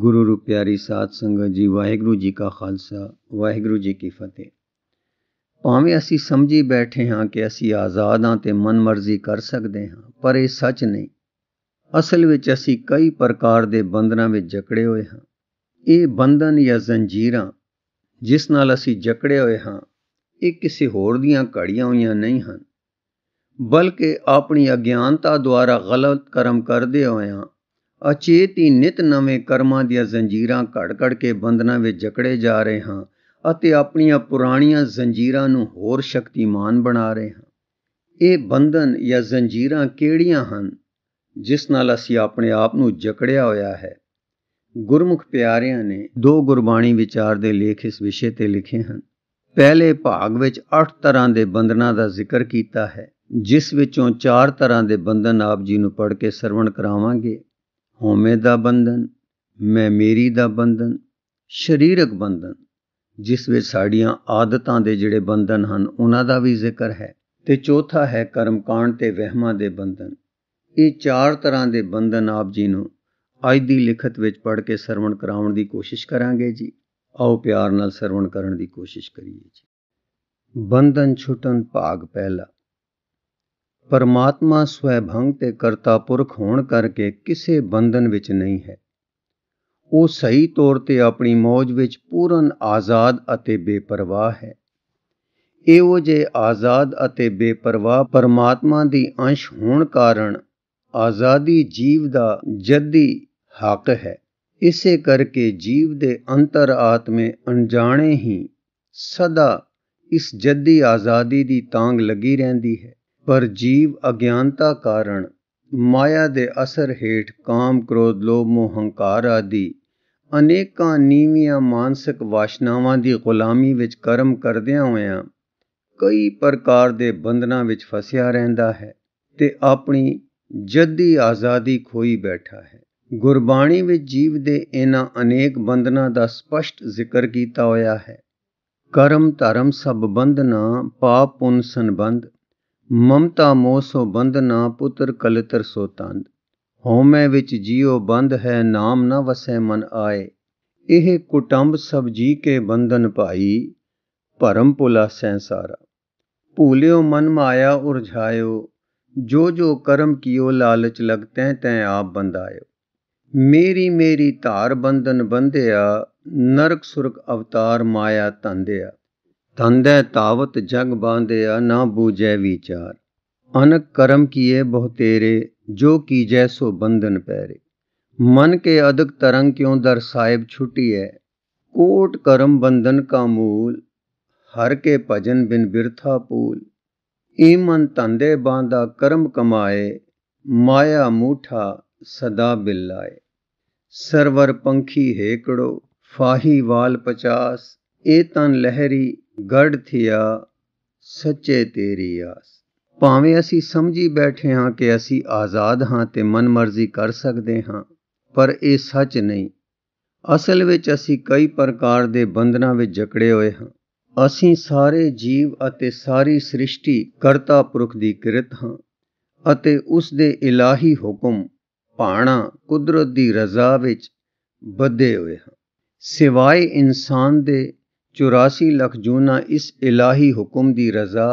ਗੁਰੂ ਰੂਪ ਪਿਆਰੀ ਸਾਧ ਸੰਗਤ ਜੀ ਵਾਹਿਗੁਰੂ ਜੀ ਕਾ ਖਾਲਸਾ ਵਾਹਿਗੁਰੂ ਜੀ ਕੀ ਫਤਿਹ ਭਾਵੇਂ ਅਸੀਂ ਸਮਝੀ ਬੈਠੇ ਹਾਂ ਕਿ ਅਸੀਂ ਆਜ਼ਾਦ ਹਾਂ ਤੇ ਮਨਮਰਜ਼ੀ ਕਰ ਸਕਦੇ ਹਾਂ ਪਰ ਇਹ ਸੱਚ ਨਹੀਂ ਅਸਲ ਵਿੱਚ ਅਸੀਂ ਕਈ ਪ੍ਰਕਾਰ ਦੇ ਬੰਧਨਾਂ ਵਿੱਚ ਜਕੜੇ ਹੋਏ ਹਾਂ ਇਹ ਬੰਧਨ ਜਾਂ ਜ਼ੰਜੀਰਾਂ ਜਿਸ ਨਾਲ ਅਸੀਂ ਜਕੜੇ ਹੋਏ ਹਾਂ ਇਹ ਕਿਸੇ ਹੋਰ ਦੀਆਂ ਘੜੀਆਂ ਹੋਈਆਂ ਨਹੀਂ ਹਨ ਬਲਕਿ ਆਪਣੀ ਅਗਿਆਨਤਾ ਦੁਆਰਾ ਗਲਤ ਕਰਮ ਕਰਦੇ ਹੋਏ ਹਾਂ ਅਚੇਤ ਹੀ ਨਿਤ ਨਵੇਂ ਕਰਮਾਂ ਦੀਆਂ ਜ਼ੰਜੀਰਾਂ ਘੜ-ਘੜ ਕੇ ਬੰਧਨਾਂ ਵਿੱਚ ਜਕੜੇ ਜਾ ਰਹੇ ਹਾਂ ਅਤੇ ਆਪਣੀਆਂ ਪੁਰਾਣੀਆਂ ਜ਼ੰਜੀਰਾਂ ਨੂੰ ਹੋਰ ਸ਼ਕਤੀਮਾਨ ਬਣਾ ਰਹੇ ਹਾਂ ਇਹ ਬੰਧਨ ਜਾਂ ਜ਼ੰਜੀਰਾਂ ਕਿਹੜੀਆਂ ਹਨ ਜਿਸ ਨਾਲ ਅਸੀਂ ਆਪਣੇ ਆਪ ਨੂੰ ਜਕੜਿਆ ਹੋਇਆ ਹੈ ਗੁਰਮੁਖ ਪਿਆਰਿਆਂ ਨੇ ਦੋ ਗੁਰਬਾਣੀ ਵਿਚਾਰ ਦੇ ਲੇਖ ਇਸ ਵਿਸ਼ੇ ਤੇ ਲਿਖੇ ਹਨ ਪਹਿਲੇ ਭਾਗ ਵਿੱਚ 8 ਤਰ੍ਹਾਂ ਦੇ ਬੰਧਨਾਂ ਦਾ ਜ਼ਿਕਰ ਕੀਤਾ ਹੈ ਜਿਸ ਵਿੱਚੋਂ 4 ਤਰ੍ਹਾਂ ਦੇ ਬੰਧਨ ਆਪ ਜੀ ਨੂੰ ਪੜ੍ਹ ਕੇ ਸਰਵਣ ਕਰਾਵਾਂਗੇ ਹਉਮੈ ਦਾ ਬੰਧਨ ਮੈਂ ਮੇਰੀ ਦਾ ਬੰਧਨ ਸਰੀਰਕ ਬੰਧਨ ਜਿਸ ਵਿੱਚ ਸਾਡੀਆਂ ਆਦਤਾਂ ਦੇ ਜਿਹੜੇ ਬੰਧਨ ਹਨ ਉਹਨਾਂ ਦਾ ਵੀ ਜ਼ਿਕਰ ਹੈ ਤੇ ਚੌਥਾ ਹੈ ਕਰਮਕਾਂਡ ਤੇ ਵਹਿਮਾਂ ਦੇ ਬੰਧਨ ਇਹ ਚਾਰ ਤਰ੍ਹਾਂ ਦੇ ਬੰਧਨ ਆਪ ਜੀ ਨੂੰ ਅੱਜ ਦੀ ਲਿਖਤ ਵਿੱਚ ਪੜ੍ਹ ਕੇ ਸਰਵਣ ਕਰਾਉਣ ਦੀ ਕੋਸ਼ਿਸ਼ ਕਰਾਂਗੇ ਜੀ ਆਓ ਪਿਆਰ ਨਾਲ ਸਰਵਣ ਕਰਨ ਦੀ ਕੋਸ਼ਿਸ਼ ਕਰੀਏ ਜੀ ਬੰਧਨ ਛੁੱਟਣ ਭਾਗ ਪਹਿਲਾ ਪਰਮਾਤਮਾ ਸਵੈਭੰਗ ਤੇ ਕਰਤਾ ਪੁਰਖ ਹੋਣ ਕਰਕੇ ਕਿਸੇ ਬੰਧਨ ਵਿੱਚ ਨਹੀਂ ਹੈ ਉਹ ਸਹੀ ਤੌਰ ਤੇ ਆਪਣੀ ਮੌਜ ਵਿੱਚ ਪੂਰਨ ਆਜ਼ਾਦ ਅਤੇ ਬੇਪਰਵਾਹ ਹੈ ਇਹੋ ਜੇ ਆਜ਼ਾਦ ਅਤੇ ਬੇਪਰਵਾਹ ਪਰਮਾਤਮਾ ਦੀ ਅੰਸ਼ ਹੋਣ ਕਾਰਨ ਆਜ਼ਾਦੀ ਜੀਵ ਦਾ ਜੱਦੀ ਹੱਕ ਹੈ ਇਸੇ ਕਰਕੇ ਜੀਵ ਦੇ ਅੰਤਰ ਆਤਮੇ ਅਣਜਾਣੇ ਹੀ ਸਦਾ ਇਸ ਜੱਦੀ ਆਜ਼ਾਦੀ ਦੀ ਤਾਂਗ ਲੱਗੀ ਰਹਿੰਦੀ ਹੈ ਪਰ ਜੀਵ ਅਗਿਆਨਤਾ ਕਾਰਨ ਮਾਇਆ ਦੇ ਅਸਰ ਹੇਠ ਕਾਮ ਕ੍ਰੋਧ ਲੋਭ ਮੋਹ ਹੰਕਾਰ ਆਦਿ ਅਨੇਕਾਂ ਨੀਵੀਆਂ ਮਾਨਸਿਕ ਵਾਸ਼ਨਾਵਾਂ ਦੀ ਗੁਲਾਮੀ ਵਿੱਚ ਕਰਮ ਕਰਦਿਆਂ ਹੋਇਆਂ ਕਈ ਪ੍ਰਕਾਰ ਦੇ ਬੰਧਨਾਂ ਵਿੱਚ ਫਸਿਆ ਰਹਿੰਦਾ ਹੈ ਤੇ ਆਪਣੀ ਜੱਦੀ ਆਜ਼ਾਦੀ ਖੋਈ ਬੈਠਾ ਹੈ ਗੁਰਬਾਣੀ ਵਿੱਚ ਜੀਵ ਦੇ ਇਹਨਾਂ ਅਨੇਕ ਬੰਧਨਾਂ ਦਾ ਸਪਸ਼ਟ ਜ਼ਿਕਰ ਕੀਤਾ ਹੋਇਆ ਹੈ ਕਰਮ ਧਰਮ ਸਭ ਬੰਧਨਾ ਪਾਪ ਪੁੰਨ ਸੰਬੰਧ ਮਮਤਾ ਮੋਹ ਸੋ ਬੰਧ ਨਾ ਪੁੱਤਰ ਕਲਤਰ ਸੋ ਤੰਦ ਹਉਮੈ ਵਿੱਚ ਜੀਉ ਬੰਧ ਹੈ ਨਾਮ ਨਾ ਵਸੈ ਮਨ ਆਏ ਇਹ ਕੁਟੰਬ ਸਭ ਜੀ ਕੇ ਬੰਧਨ ਭਾਈ ਭਰਮ ਪੁਲਾ ਸੰਸਾਰਾ ਭੂਲਿਓ ਮਨ ਮਾਇਆ ਉਰਝਾਇਓ ਜੋ ਜੋ ਕਰਮ ਕੀਓ ਲਾਲਚ ਲਗਤੈ ਤੈ ਆਪ ਬੰਦਾਇਓ ਮੇਰੀ ਮੇਰੀ ਧਾਰ ਬੰਧਨ ਬੰਧਿਆ ਨਰਕ ਸੁਰਗ ਅਵਤਾਰ ਮਾਇਆ ਤੰਦਿਆ तंदे तावत जग बांधया ना बूझे विचार अनक कर्म किए बहुतेरे जो कीजै सो बंधन पैरे मन के अधिक तरंग क्यों दर साहिब छुटी है कोट कर्म बंधन का मूल हर के भजन बिन बिरथा पूल ईमन तंदे बांधा कर्म कमाए माया मूठा सदा बिल्लाए सरवर पंखी हेकड़ो फाही वाल पचास ए तन लहरी ਗੜ ਥਿਆ ਸੱਚੇ ਤੇਰੀ ਆਸ ਭਾਵੇਂ ਅਸੀਂ ਸਮਝੀ ਬੈਠੇ ਹਾਂ ਕਿ ਅਸੀਂ ਆਜ਼ਾਦ ਹਾਂ ਤੇ ਮਨਮਰਜ਼ੀ ਕਰ ਸਕਦੇ ਹਾਂ ਪਰ ਇਹ ਸੱਚ ਨਹੀਂ ਅਸਲ ਵਿੱਚ ਅਸੀਂ ਕਈ ਪ੍ਰਕਾਰ ਦੇ ਬੰਧਨਾਂ ਵਿੱਚ ਜਕੜੇ ਹੋਏ ਹਾਂ ਅਸੀਂ ਸਾਰੇ ਜੀਵ ਅਤੇ ਸਾਰੀ ਸ੍ਰਿਸ਼ਟੀ ਕਰਤਾ ਪੁਰਖ ਦੀ ਕਿਰਤ ਹਾਂ ਅਤੇ ਉਸ ਦੇ ਇਲਾਹੀ ਹੁਕਮ ਪਾਣਾ ਕੁਦਰਤ ਦੀ ਰਜ਼ਾ ਵਿੱਚ ਬੱਧੇ ਹੋਏ ਹਾਂ ਸਿਵਾਏ ਇਨਸਾਨ ਦੇ 84 ਲੱਖ ਜੂਨਾ ਇਸ ਇਲਾਹੀ ਹੁਕਮ ਦੀ ਰਜ਼ਾ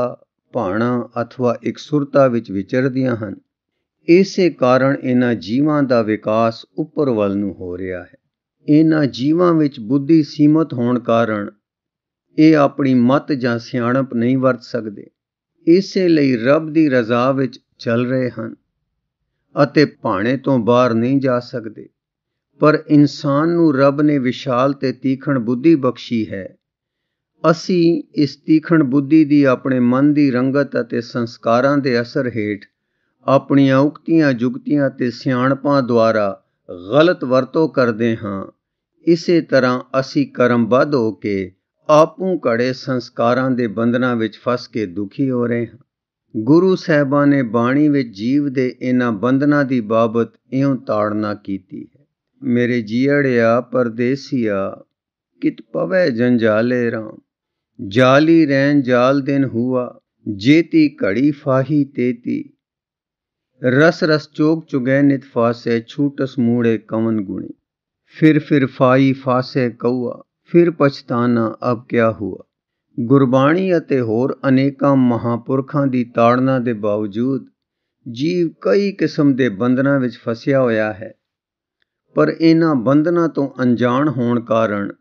ਭਾਣਾ अथवा ਇੱਕ ਸੁਰਤਾ ਵਿੱਚ ਵਿਚਰਦੀਆਂ ਹਨ ਇਸੇ ਕਾਰਨ ਇਹਨਾਂ ਜੀਵਾਂ ਦਾ ਵਿਕਾਸ ਉੱਪਰ ਵੱਲ ਨੂੰ ਹੋ ਰਿਹਾ ਹੈ ਇਹਨਾਂ ਜੀਵਾਂ ਵਿੱਚ ਬੁੱਧੀ ਸੀਮਤ ਹੋਣ ਕਾਰਨ ਇਹ ਆਪਣੀ ਮਤ ਜਾਂ ਸਿਆਣਪ ਨਹੀਂ ਵਰਤ ਸਕਦੇ ਇਸੇ ਲਈ ਰੱਬ ਦੀ ਰਜ਼ਾ ਵਿੱਚ ਚੱਲ ਰਹੇ ਹਨ ਅਤੇ ਭਾਣੇ ਤੋਂ ਬਾਹਰ ਨਹੀਂ ਜਾ ਸਕਦੇ ਪਰ ਇਨਸਾਨ ਨੂੰ ਰੱਬ ਨੇ ਵਿਸ਼ਾਲ ਤੇ ਤੀਖਣ ਬੁੱਧੀ ਬਖਸ਼ੀ ਹੈ ਅਸੀਂ ਇਸ ਤੀਖਣ ਬੁੱਧੀ ਦੀ ਆਪਣੇ ਮਨ ਦੀ ਰੰਗਤ ਅਤੇ ਸੰਸਕਾਰਾਂ ਦੇ ਅਸਰ ਹੇਠ ਆਪਣੀਆਂ ਉਕਤੀਆਂ ਜੁਗਤੀਆਂ ਤੇ ਸਿਆਣਪਾਂ ਦੁਆਰਾ ਗਲਤ ਵਰਤੋਂ ਕਰਦੇ ਹਾਂ ਇਸੇ ਤਰ੍ਹਾਂ ਅਸੀਂ ਕਰਮਬੱਧ ਹੋ ਕੇ ਆਪੂ ਘੜੇ ਸੰਸਕਾਰਾਂ ਦੇ ਬੰਧਨਾਂ ਵਿੱਚ ਫਸ ਕੇ ਦੁਖੀ ਹੋ ਰਹੇ ਹਾਂ ਗੁਰੂ ਸਾਹਿਬਾਂ ਨੇ ਬਾਣੀ ਵਿੱਚ ਜੀਵ ਦੇ ਇਹਨਾਂ ਬੰਧਨਾਂ ਦੀ ਬਾਬਤ ਇਉਂ ਤਾੜਨਾ ਕੀਤੀ ਹੈ ਮੇਰੇ ਜੀੜਿਆ ਪਰਦੇਸੀਆ ਕਿਤ ਪਵੇ ਜੰਜਾਲੇ ਰਾਮ ਜਾਲੀ ਰਹਿਨ ਜਾਲ ਦਿਨ ਹੁਆ ਜੇਤੀ ਘੜੀ ਫਾਹੀ ਤੇਤੀ ਰਸ ਰਸ ਚੋਗ ਚੁਗੈ ਨਿਤ ਫਾਸੇ ਛੂਟਸ ਮੂੜੇ ਕਵਨ ਗੁਣੀ ਫਿਰ ਫਿਰ ਫਾਈ ਫਾਸੇ ਕਉਆ ਫਿਰ ਪਛਤਾਨਾ ਅਬ ਕਿਆ ਹੁਆ ਗੁਰਬਾਣੀ ਅਤੇ ਹੋਰ ਅਨੇਕਾਂ ਮਹਾਪੁਰਖਾਂ ਦੀ ਤਾੜਨਾ ਦੇ ਬਾਵਜੂਦ ਜੀਵ ਕਈ ਕਿਸਮ ਦੇ ਬੰਧਨਾਂ ਵਿੱਚ ਫਸਿਆ ਹੋਇਆ ਹੈ ਪਰ ਇਹਨਾਂ ਬੰਧਨਾਂ ਤੋਂ ਅਣਜਾਣ ਹੋਣ ਕਾਰਨ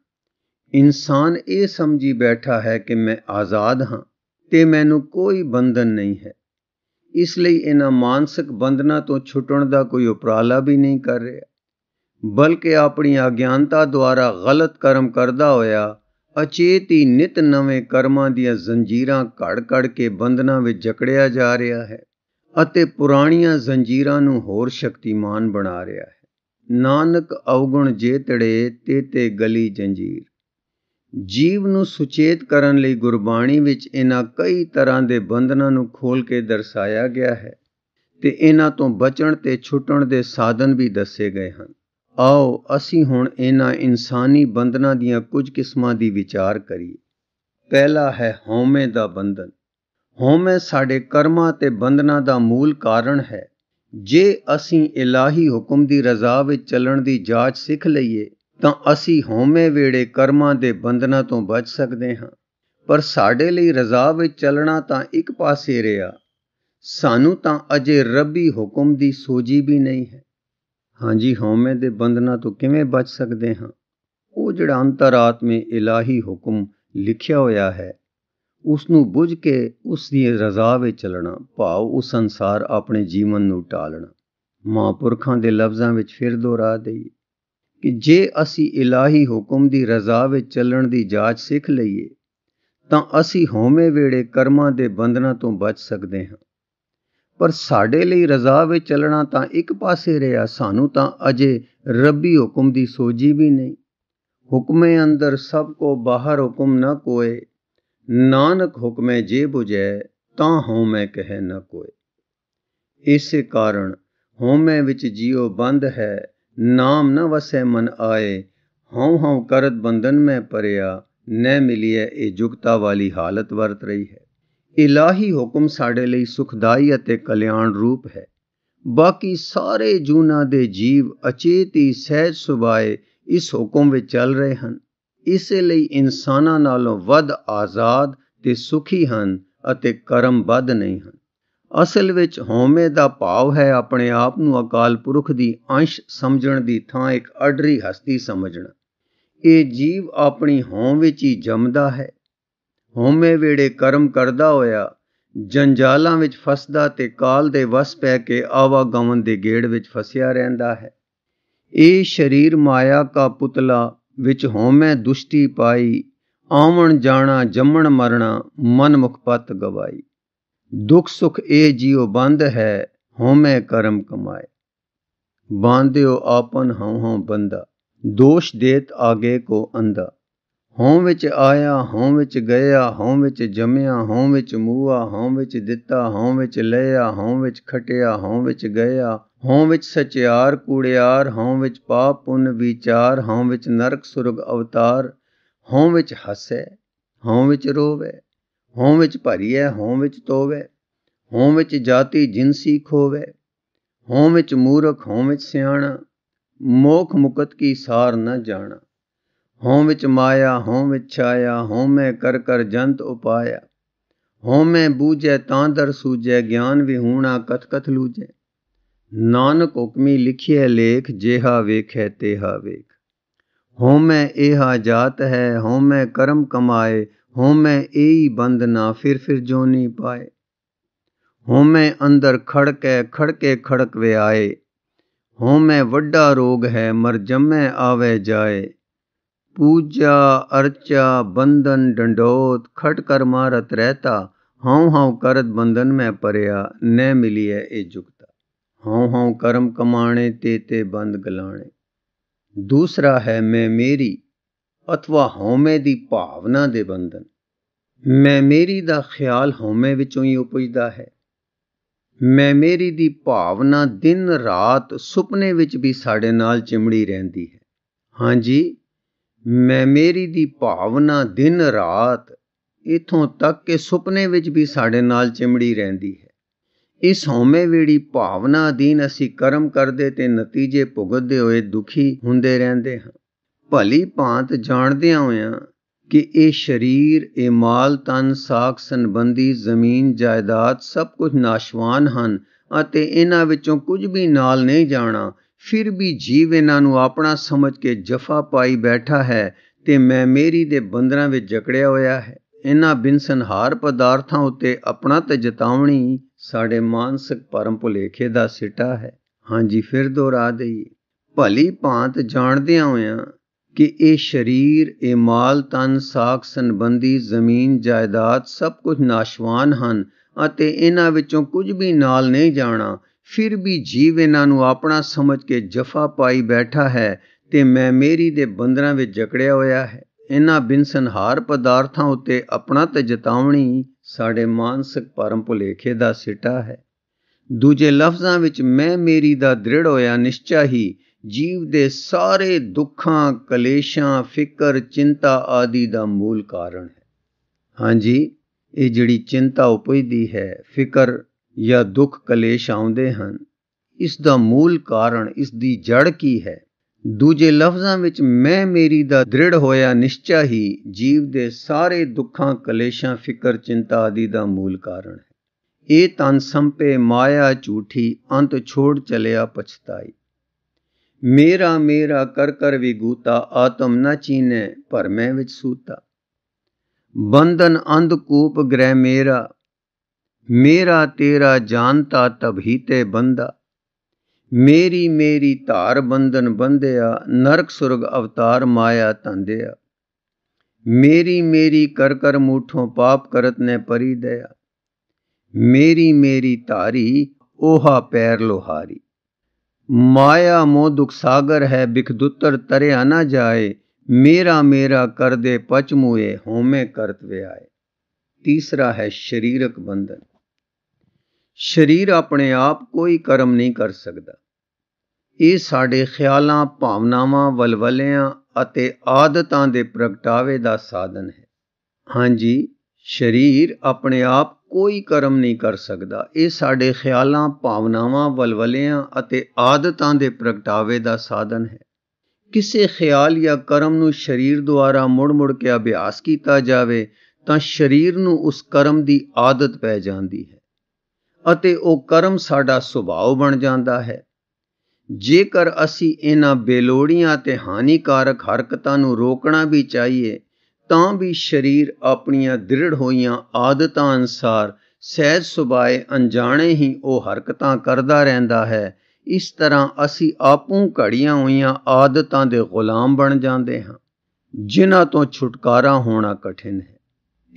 ਇਨਸਾਨ ਇਹ ਸਮਝੀ ਬੈਠਾ ਹੈ ਕਿ ਮੈਂ ਆਜ਼ਾਦ ਹਾਂ ਤੇ ਮੈਨੂੰ ਕੋਈ ਬੰਧਨ ਨਹੀਂ ਹੈ ਇਸ ਲਈ ਇਹਨਾਂ ਮਾਨਸਿਕ ਬੰਧਨਾਂ ਤੋਂ ਛੁੱਟਣ ਦਾ ਕੋਈ ਉਪਰਾਲਾ ਵੀ ਨਹੀਂ ਕਰ ਰਿਹਾ ਬਲਕਿ ਆਪਣੀ ਅਗਿਆਨਤਾ ਦੁਆਰਾ ਗਲਤ ਕਰਮ ਕਰਦਾ ਹੋਇਆ ਅਚੇਤ ਹੀ ਨਿਤ ਨਵੇਂ ਕਰਮਾਂ ਦੀਆਂ ਜ਼ੰਜੀਰਾਂ ਘੜ-ਘੜ ਕੇ ਬੰਧਨਾਂ ਵਿੱਚ ਜਕੜਿਆ ਜਾ ਰਿਹਾ ਹੈ ਅਤੇ ਪੁਰਾਣੀਆਂ ਜ਼ੰਜੀਰਾਂ ਨੂੰ ਹੋਰ ਸ਼ਕਤੀਮਾਨ ਬਣਾ ਰਿਹਾ ਹੈ ਨਾਨਕ ਔਗਣ ਜੇਤੜੇ ਤੇ ਤੇਤੇ ਗਲੀ ਜੰਜੀਰ ਜੀਵ ਨੂੰ ਸੁਚੇਤ ਕਰਨ ਲਈ ਗੁਰਬਾਣੀ ਵਿੱਚ ਇਹਨਾਂ ਕਈ ਤਰ੍ਹਾਂ ਦੇ ਬੰਧਨਾਂ ਨੂੰ ਖੋਲ ਕੇ ਦਰਸਾਇਆ ਗਿਆ ਹੈ ਤੇ ਇਹਨਾਂ ਤੋਂ ਬਚਣ ਤੇ ਛੁੱਟਣ ਦੇ ਸਾਧਨ ਵੀ ਦੱਸੇ ਗਏ ਹਨ ਆਓ ਅਸੀਂ ਹੁਣ ਇਹਨਾਂ ਇਨਸਾਨੀ ਬੰਧਨਾਂ ਦੀਆਂ ਕੁਝ ਕਿਸਮਾਂ ਦੀ ਵਿਚਾਰ ਕਰੀਏ ਪਹਿਲਾ ਹੈ ਹਉਮੈ ਦਾ ਬੰਧਨ ਹਉਮੈ ਸਾਡੇ ਕਰਮਾਂ ਤੇ ਬੰਧਨਾਂ ਦਾ ਮੂਲ ਕਾਰਨ ਹੈ ਜੇ ਅਸੀਂ ਇਲਾਹੀ ਹੁਕਮ ਦੀ ਰਜ਼ਾ ਵਿੱਚ ਚੱਲਣ ਦੀ ਜਾਚ ਸਿੱਖ ਲਈਏ ਤਾਂ ਅਸੀਂ ਹੋਮੇ ਵੇੜੇ ਕਰਮਾਂ ਦੇ ਬੰਧਨਾਂ ਤੋਂ ਬਚ ਸਕਦੇ ਹਾਂ ਪਰ ਸਾਡੇ ਲਈ ਰਜ਼ਾ ਵਿੱਚ ਚੱਲਣਾ ਤਾਂ ਇੱਕ ਪਾਸੇ ਰਿਹਾ ਸਾਨੂੰ ਤਾਂ ਅਜੇ ਰੱਬੀ ਹੁਕਮ ਦੀ ਸੋਝੀ ਵੀ ਨਹੀਂ ਹੈ ਹਾਂਜੀ ਹਉਮੈ ਦੇ ਬੰਧਨਾਂ ਤੋਂ ਕਿਵੇਂ ਬਚ ਸਕਦੇ ਹਾਂ ਉਹ ਜਿਹੜਾ ਅੰਤਰਾਤਮੇ ਇਲਾਹੀ ਹੁਕਮ ਲਿਖਿਆ ਹੋਇਆ ਹੈ ਉਸ ਨੂੰ ਬੁੱਝ ਕੇ ਉਸ ਦੀ ਰਜ਼ਾ ਵਿੱਚ ਚੱਲਣਾ ਭਾਵ ਉਸ ਸੰਸਾਰ ਆਪਣੇ ਜੀਵਨ ਨੂੰ ਟਾਲਣਾ ਮਹਾਂਪੁਰਖਾਂ ਦੇ ਲਫ਼ਜ਼ਾਂ ਵਿੱਚ ਫਿਰ ਦੁਹਰਾ ਦੇਈ ਕਿ ਜੇ ਅਸੀਂ ਇਲਾਹੀ ਹੁਕਮ ਦੀ ਰਜ਼ਾ ਵਿੱਚ ਚੱਲਣ ਦੀ ਜਾਚ ਸਿੱਖ ਲਈਏ ਤਾਂ ਅਸੀਂ ਹੋਵੇਂ ਵੇੜੇ ਕਰਮਾਂ ਦੇ ਬੰਧਨਾਂ ਤੋਂ ਬਚ ਸਕਦੇ ਹਾਂ ਪਰ ਸਾਡੇ ਲਈ ਰਜ਼ਾ ਵਿੱਚ ਚੱਲਣਾ ਤਾਂ ਇੱਕ ਪਾਸੇ ਰਿਹਾ ਸਾਨੂੰ ਤਾਂ ਅਜੇ ਰੱਬੀ ਹੁਕਮ ਦੀ ਸੋਝੀ ਵੀ ਨਹੀਂ ਹੁਕਮੇ ਅੰਦਰ ਸਭ ਕੋ ਬਾਹਰ ਹੁਕਮ ਨਾ ਕੋਏ ਨਾਨਕ ਹੁਕਮੇ ਜੇ 부ਜੈ ਤਾਂ ਮੈਂ ਕਹਿ ਨਾ ਕੋਏ ਇਸੇ ਕਾਰਨ ਮੈਂ ਵਿੱਚ ਜੀਉ ਬੰਦ ਹੈ ਨਾਮ ਨ ਵਸੈ ਮਨ ਆਏ ਹਉ ਹਉ ਕਰਤ ਬੰਧਨ ਮੈਂ ਪਰਿਆ ਨੈ ਮਿਲੀਏ ਇਹ ਜੁਗਤਾ ਵਾਲੀ ਹਾਲਤ ਵਰਤ ਰਹੀ ਹੈ ਇਲਾਹੀ ਹੁਕਮ ਸਾਡੇ ਲਈ ਸੁਖਦਾਈ ਅਤੇ ਕਲਿਆਣ ਰੂਪ ਹੈ ਬਾਕੀ ਸਾਰੇ ਜੂਨਾ ਦੇ ਜੀਵ ਅਚੇਤੀ ਸਹਿ ਸਹਿਜ ਸੁਭਾਏ ਇਸ ਹੁਕਮ ਵਿੱਚ ਚੱਲ ਰਹੇ ਹਨ ਇਸੇ ਲਈ ਇਨਸਾਨਾਂ ਨਾਲੋਂ ਵੱਧ ਆਜ਼ਾਦ ਤੇ ਸੁਖੀ ਹਨ ਅਤੇ ਕਰਮ ਵੱਧ ਨਹੀਂ ਹਨ ਅਸਲ ਵਿੱਚ ਹਉਮੈ ਦਾ ਭਾਵ ਹੈ ਆਪਣੇ ਆਪ ਨੂੰ ਅਕਾਲ ਪੁਰਖ ਦੀ ਅੰਸ਼ ਸਮਝਣ ਦੀ ਥਾਂ ਇੱਕ ਅਡਰੀ ਹਸਤੀ ਸਮਝਣਾ ਇਹ ਜੀਵ ਆਪਣੀ ਹੋਂ ਵਿੱਚ ਹੀ ਜੰਮਦਾ ਹੈ ਹਉਮੈ ਵੇੜੇ ਕਰਮ ਕਰਦਾ ਹੋਇਆ ਜੰਜਾਲਾਂ ਵਿੱਚ ਫਸਦਾ ਤੇ ਕਾਲ ਦੇ ਵਸ ਪੈ ਕੇ ਆਵਾਗਮਨ ਦੇ ਗੇੜ ਵਿੱਚ ਫਸਿਆ ਰਹਿੰਦਾ ਹੈ ਇਹ ਸ਼ਰੀਰ ਮਾਇਆ ਦਾ ਪੁਤਲਾ ਵਿੱਚ ਹਉਮੈ ਦੁਸ਼ਟੀ ਪਾਈ ਆਉਣ ਜਾਣਾ ਜੰਮਣ ਮਰਣਾ ਮਨ ਮੁਖਪਤ ਗਵਾਈ ਦੁਖ ਸੁਖ ਇਹ ਜੀਉ ਬੰਦ ਹੈ ਹਉਮੈ ਕਰਮ ਕਮਾਏ ਬਾਂਧਿਓ ਆਪਨ ਹਉ ਹਉ ਬੰਦਾ ਦੋਸ਼ ਦੇਤ ਆਗੇ ਕੋ ਅੰਦਾ ਹਉ ਵਿੱਚ ਆਇਆ ਹਉ ਵਿੱਚ ਗਿਆ ਹਉ ਵਿੱਚ ਜਮਿਆ ਹਉ ਵਿੱਚ ਮੂਆ ਹਉ ਵਿੱਚ ਦਿੱਤਾ ਹਉ ਵਿੱਚ ਲਿਆ ਹਉ ਵਿੱਚ ਖਟਿਆ ਹਉ ਵਿੱਚ ਗਿਆ ਹਉ ਵਿੱਚ ਸਚਿਆਰ ਕੂੜਿਆਰ ਹਉ ਵਿੱਚ ਪਾਪ ਪੁੰਨ ਵਿਚਾਰ ਹਉ ਵਿੱਚ ਨਰਕ ਸੁਰਗ ਅਵਤਾਰ ਹਉ ਵਿੱਚ ਹੱਸੇ ਹਉ ਵਿੱਚ ਰੋਵੇ ਹੋਂ ਵਿੱਚ ਭਰੀ ਹੈ ਹੋਂ ਵਿੱਚ ਤੋਵੇ ਹੋਂ ਵਿੱਚ ਜਾਤੀ ਜਿੰਸੀ ਖੋਵੇ ਹੋਂ ਵਿੱਚ ਮੂਰਖ ਹੋਂ ਵਿੱਚ ਸਿਆਣਾ ਮੋਖ ਮੁਕਤ ਕੀ ਸਾਰ ਨ ਜਾਣਾ ਹੋਂ ਵਿੱਚ ਮਾਇਆ ਹੋਂ ਵਿੱਚ ਛਾਇਆ ਹੋਂ ਮੈਂ ਕਰ ਕਰ ਜੰਤ ਉਪਾਇਆ ਹੋਂ ਮੈਂ ਬੂਝੈ ਤਾਂ ਦਰ ਸੂਝੈ ਗਿਆਨ ਵਿਹੂਣਾ ਕਥ ਕਥ ਲੂਝੈ ਨਾਨਕ ਹੁਕਮੀ ਲਿਖਿਐ ਲੇਖ ਜਿਹਾ ਵੇਖੈ ਤੇਹਾ ਵੇਖ ਹੋਂ ਮੈਂ ਇਹਾ ਜਾਤ ਹੈ ਹੋਂ ਮੈਂ ਕਰਮ ਕਮਾਏ होमै एई बंदना फिर फिर जो नहीं पाए होमै अंदर खड़के खड़के खड़क वे आए होमै वड्डा रोग है मर जमै आवे जाए पूजा अर्चा बंधन डंडोत खट कर मारत रहता हाउ हाउ करत बंधन में परया न मिली है ए जुगता हाउ हाउ कर्म कमाणे ते ते बंद गलाने दूसरा है मैं मेरी ਅਥਵਾ ਹਉਮੈ ਦੀ ਭਾਵਨਾ ਦੇ ਬੰਧਨ ਮੈਂ ਮੇਰੀ ਦਾ ਖਿਆਲ ਹਉਮੈ ਵਿੱਚੋਂ ਹੀ ਉਪਜਦਾ ਹੈ ਮੈਂ ਮੇਰੀ ਦੀ ਭਾਵਨਾ ਦਿਨ ਰਾਤ ਸੁਪਨੇ ਵਿੱਚ ਵੀ ਸਾਡੇ ਨਾਲ ਚਿਮੜੀ ਰਹਿੰਦੀ ਹੈ ਹਾਂਜੀ ਮੈਂ ਮੇਰੀ ਦੀ ਭਾਵਨਾ ਦਿਨ ਰਾਤ ਇਥੋਂ ਤੱਕ ਕਿ ਸੁਪਨੇ ਵਿੱਚ ਵੀ ਸਾਡੇ ਨਾਲ ਚਿਮੜੀ ਰਹਿੰਦੀ ਹੈ ਇਸ ਹਉਮੈ ਵੇੜੀ ਭਾਵਨਾ ਦੀਨ ਅਸੀਂ ਕਰਮ ਕਰਦੇ ਤੇ ਨਤੀਜੇ ਭੁਗਤਦੇ ਹੋਏ ਦੁਖੀ ਹੁੰਦੇ ਰਹਿੰਦੇ ਹਾਂ ਭਲੀ ਭਾਂਤ ਜਾਣਦਿਆਂ ਹੋਇਆਂ ਕਿ ਇਹ ਸਰੀਰ ਇਹ ਮਾਲ ਤਨ ਸਾਖ ਸੰਬੰਧੀ ਜ਼ਮੀਨ ਜਾਇਦਾਦ ਸਭ ਕੁਝ ਨਾਸ਼ਵਾਨ ਹਨ ਅਤੇ ਇਹਨਾਂ ਵਿੱਚੋਂ ਕੁਝ ਵੀ ਨਾਲ ਨਹੀਂ ਜਾਣਾ ਫਿਰ ਵੀ ਜੀਵ ਇਹਨਾਂ ਨੂੰ ਆਪਣਾ ਸਮਝ ਕੇ ਜਫਾ ਪਾਈ ਬੈਠਾ ਹੈ ਤੇ ਮੈਂ ਮੇਰੀ ਦੇ ਬੰਦਰਾਂ ਵਿੱਚ ਜਕੜਿਆ ਹੋਇਆ ਹੈ ਇਹਨਾਂ ਸੰਹਾਰ ਪਦਾਰਥਾਂ ਉੱਤੇ ਆਪਣਾ ਤੇ ਜਤਾਵਣੀ ਸਾਡੇ ਮਾਨਸਿਕ ਪਰਮ ਭੁਲੇਖੇ ਦਾ ਸਿਟਾ ਹੈ ਹਾਂਜੀ ਫਿਰ ਦੁਹਰਾ ਦੇਈ ਭਲੀ ਭਾਂਤ ਜਾਣਦਿਆਂ ਹੋਇਆਂ ਕਿ ਇਹ ਸਰੀਰ ਇਹ ਮਾਲ ਤਨ ਸਾਖ ਸੰਬੰਧੀ ਜ਼ਮੀਨ ਜਾਇਦਾਦ ਸਭ ਕੁਝ ਨਾਸ਼ਵਾਨ ਹਨ ਅਤੇ ਇਹਨਾਂ ਵਿੱਚੋਂ ਕੁਝ ਵੀ ਨਾਲ ਨਹੀਂ ਜਾਣਾ ਫਿਰ ਵੀ ਜੀਵ ਇਹਨਾਂ ਨੂੰ ਆਪਣਾ ਸਮਝ ਕੇ ਜਫਾ ਪਾਈ ਬੈਠਾ ਹੈ ਤੇ ਮੈਂ ਮੇਰੀ ਦੇ ਬੰਦਰਾਂ ਵਿੱਚ ਜਕੜਿਆ ਹੋਇਆ ਹੈ ਇਹਨਾਂ ਬਿਨਸਨਹਾਰ ਪਦਾਰਥਾਂ ਉੱਤੇ ਆਪਣਾ ਤੇ ਜਤਾਵਣੀ ਸਾਡੇ ਮਾਨਸਿਕ ਪਰਮ ਭੁਲੇਖੇ ਦਾ ਸਿਟਾ ਹੈ ਦੂਜੇ ਲਫ਼ਜ਼ਾਂ ਵਿੱਚ ਮੈਂ ਮੇਰੀ ਦਾ ਦ੍ਰਿੜ ਹੋਇਆ ਨਿਸ਼ਚੈ ਹੀ ਜੀਵ ਦੇ ਸਾਰੇ ਦੁੱਖਾਂ ਕਲੇਸ਼ਾਂ ਫਿਕਰ ਚਿੰਤਾ ਆਦਿ ਦਾ ਮੂਲ ਕਾਰਨ ਹੈ ਹਾਂਜੀ ਇਹ ਜਿਹੜੀ ਚਿੰਤਾ ਉਪਜਦੀ ਹੈ ਫਿਕਰ ਜਾਂ ਦੁੱਖ ਕਲੇਸ਼ ਆਉਂਦੇ ਹਨ ਇਸ ਦਾ ਮੂਲ ਕਾਰਨ ਇਸ ਦੀ ਜੜ ਕੀ ਹੈ ਦੂਜੇ ਲਫ਼ਜ਼ਾਂ ਵਿੱਚ ਮੈਂ ਮੇਰੀ ਦਾ ਦ੍ਰਿੜ ਹੋਇਆ ਨਿਸ਼ਚੈ ਹੀ ਜੀਵ ਦੇ ਸਾਰੇ ਦੁੱਖਾਂ ਕਲੇਸ਼ਾਂ ਫਿਕਰ ਚਿੰਤਾ ਆਦਿ ਦਾ ਮੂਲ ਕਾਰਨ ਹੈ ਇਹ ਤਨ ਸੰਪੇ ਮਾਇਆ ਝੂਠੀ ਅੰਤ ਛੋੜ ਚਲਿਆ ਪਛਤਾਈ ਮੇਰਾ ਮੇਰਾ ਕਰ ਕਰ ਵੀ ਗੂਤਾ ਆਤਮ ਨਾ ਚੀਨੇ ਮੈਂ ਵਿੱਚ ਸੂਤਾ ਬੰਧਨ ਅੰਧਕੂਪ ਗ੍ਰਹਿ ਮੇਰਾ ਮੇਰਾ ਤੇਰਾ ਜਾਣਤਾ ਤਭੀ ਤੇ ਬੰਦਾ ਮੇਰੀ ਮੇਰੀ ਧਾਰ ਬੰਧਨ ਬੰਧਿਆ ਨਰਕ ਸੁਰਗ ਅਵਤਾਰ ਮਾਇਆ ਤੰਦਿਆ ਮੇਰੀ ਮੇਰੀ ਕਰ ਕਰ ਮੂਠੋਂ ਪਾਪ ਕਰਤ ਨੇ ਪਰੀ ਮੇਰੀ ਮੇਰੀ ਧਾਰੀ ਓਹਾ ਪੈਰ ਲੋਹਾਰੀ ਮਾਇਆ ਮੋਹ ਦੁਖ ਸਾਗਰ ਹੈ ਬਿਖਦੁੱਤਰ ਤਰਿਆ ਨਾ ਜਾਏ ਮੇਰਾ ਮੇਰਾ ਕਰਦੇ ਪਚਮੂਏ ਹੋਮੇ ਕਰਤ ਵਿਆਏ ਤੀਸਰਾ ਹੈ ਸਰੀਰਕ ਬੰਧਨ ਸਰੀਰ ਆਪਣੇ ਆਪ ਕੋਈ ਕਰਮ ਨਹੀਂ ਕਰ ਸਕਦਾ ਇਹ ਸਾਡੇ ਖਿਆਲਾਂ ਭਾਵਨਾਵਾਂ ਵਲਵਲਿਆਂ ਅਤੇ ਆਦਤਾਂ ਦੇ ਪ੍ਰਗਟਾਵੇ ਦਾ ਸਾਧਨ ਹੈ ਹਾਂਜੀ ਸਰੀਰ ਆਪਣੇ ਆਪ ਕੋਈ ਕਰਮ ਨਹੀਂ ਕਰ ਸਕਦਾ ਇਹ ਸਾਡੇ ਖਿਆਲਾਂ ਭਾਵਨਾਵਾਂ ਵਲਵਲਿਆਂ ਅਤੇ ਆਦਤਾਂ ਦੇ ਪ੍ਰਗਟਾਵੇ ਦਾ ਸਾਧਨ ਹੈ ਕਿਸੇ ਖਿਆਲ ਜਾਂ ਕਰਮ ਨੂੰ ਸਰੀਰ ਦੁਆਰਾ ਮੁੜ-ਮੁੜ ਕੇ ਅਭਿਆਸ ਕੀਤਾ ਜਾਵੇ ਤਾਂ ਸਰੀਰ ਨੂੰ ਉਸ ਕਰਮ ਦੀ ਆਦਤ ਪੈ ਜਾਂਦੀ ਹੈ ਅਤੇ ਉਹ ਕਰਮ ਸਾਡਾ ਸੁਭਾਅ ਬਣ ਜਾਂਦਾ ਹੈ ਜੇਕਰ ਅਸੀਂ ਇਹਨਾਂ ਬੇਲੋੜੀਆਂ ਤੇ ਹਾਨੀਕਾਰਕ ਹਰਕਤਾਂ ਨੂੰ ਰੋਕਣਾ ਵੀ ਚਾਹੀਏ ਤਾਂ ਵੀ ਸਰੀਰ ਆਪਣੀਆਂ ਦ੍ਰਿੜ ਹੋਈਆਂ ਆਦਤਾਂ ਅਨਸਾਰ ਸਹਿਜ ਸੁਭਾਏ ਅਣਜਾਣੇ ਹੀ ਉਹ ਹਰਕਤਾਂ ਕਰਦਾ ਰਹਿੰਦਾ ਹੈ ਇਸ ਤਰ੍ਹਾਂ ਅਸੀਂ ਆਪੂ ਘੜੀਆਂ ਹੋਈਆਂ ਆਦਤਾਂ ਦੇ ਗੁਲਾਮ ਬਣ ਜਾਂਦੇ ਹਾਂ ਜਿਨ੍ਹਾਂ ਤੋਂ ਛੁਟਕਾਰਾ ਹੋਣਾ ਕਠਿਨ ਹੈ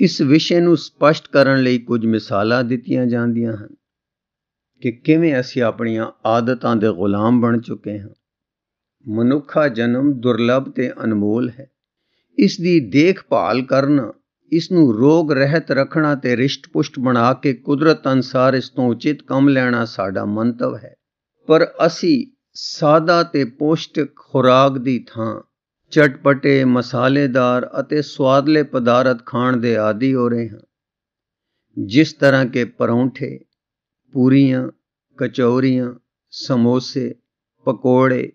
ਇਸ ਵਿਸ਼ੇ ਨੂੰ ਸਪਸ਼ਟ ਕਰਨ ਲਈ ਕੁਝ ਮਿਸਾਲਾਂ ਦਿੱਤੀਆਂ ਜਾਂਦੀਆਂ ਹਨ ਕਿ ਕਿਵੇਂ ਅਸੀਂ ਆਪਣੀਆਂ ਆਦਤਾਂ ਦੇ ਗੁਲਾਮ ਬਣ ਚੁੱਕੇ ਹਾਂ ਮਨੁੱਖਾ ਜਨਮ ਦੁਰਲਭ ਤੇ ਅਨਮੋਲ ਹੈ ਇਸ ਦੀ ਦੇਖਭਾਲ ਕਰਨਾ ਇਸ ਨੂੰ ਰੋਗ ਰਹਿਤ ਰੱਖਣਾ ਤੇ ਰਿਸ਼ਟ-ਪੁਸ਼ਟ ਬਣਾ ਕੇ ਕੁਦਰਤ ਅਨਸਾਰ ਇਸ ਤੋਂ ਉਚਿਤ ਕੰਮ ਲੈਣਾ ਸਾਡਾ ਮੰਤਵ ਹੈ ਪਰ ਅਸੀਂ ਸਾਦਾ ਤੇ ਪੋਸ਼ਟਿਕ ਖੁਰਾਕ ਦੀ ਥਾਂ ਚਟਪਟੇ ਮਸਾਲੇਦਾਰ ਅਤੇ ਸਵਾਦਲੇ ਪਦਾਰਥ ਖਾਣ ਦੇ ਆਦੀ ਹੋ ਰਹੇ ਹਾਂ ਜਿਸ ਤਰ੍ਹਾਂ ਕੇ ਪਰੌਂਠੇ ਪੂਰੀਆਂ ਕਚੌਰੀਆਂ ਸਮੋਸੇ ਪਕੌੜੇ